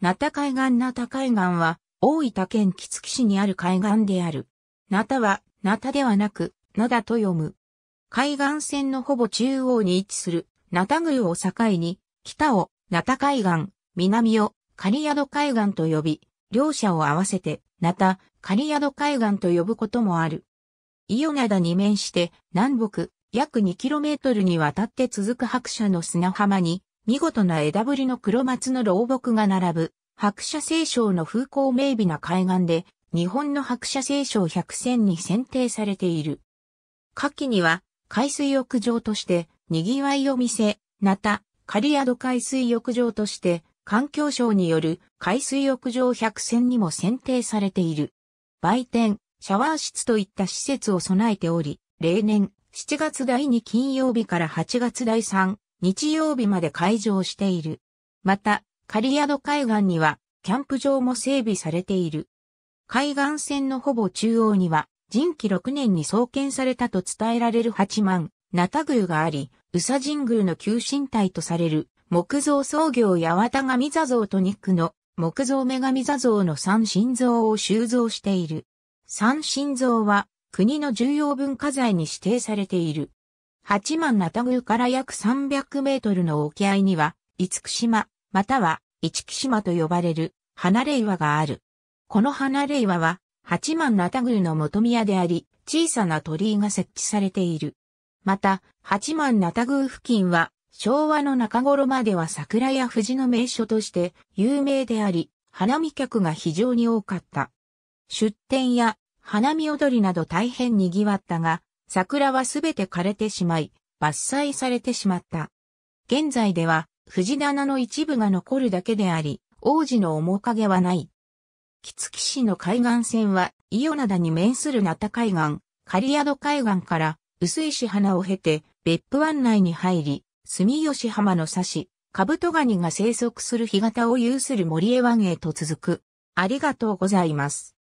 ナタ海岸ナタ海岸は、大分県木月市にある海岸である。ナタは、ナタではなく、ダと読む。海岸線のほぼ中央に位置する、那田宮を境に、北を、ナタ海岸、南を、ヤド海岸と呼び、両者を合わせて、カリヤド海岸と呼ぶこともある。伊予灘に面して、南北、約2トルにわたって続く白車の砂浜に、見事な枝ぶりの黒松の老木が並ぶ、白車聖章の風光明媚な海岸で、日本の白車聖章百選に選定されている。夏季には、海水浴場として、賑わいを見せ、なた、狩宿海水浴場として、環境省による海水浴場百選にも選定されている。売店、シャワー室といった施設を備えており、例年7月第2金曜日から8月第3日曜日まで開場している。また、ヤ宿海岸には、キャンプ場も整備されている。海岸線のほぼ中央には、人気6年に創建されたと伝えられる八幡、ナタ宮があり、宇佐神宮の旧神体とされる、木造創業八幡神座像とニックの木造女神座像の三神像を収蔵している。三神像は国の重要文化財に指定されている。八幡那田宮から約300メートルの沖合には、五福島、または市木島と呼ばれる離れ岩がある。この離れ岩は、八幡那田宮の元宮であり、小さな鳥居が設置されている。また、八幡那田宮付近は、昭和の中頃までは桜や藤の名所として有名であり、花見客が非常に多かった。出店や花見踊りなど大変賑わったが、桜はすべて枯れてしまい、伐採されてしまった。現在では、藤棚の一部が残るだけであり、王子の面影はない。杵築市の海岸線は、伊予灘に面する那田海岸、狩宿海岸から、薄石花を経て、別府湾内に入り、住吉浜の差し、カブトガニが生息する干潟を有する森へ湾へと続く。ありがとうございます。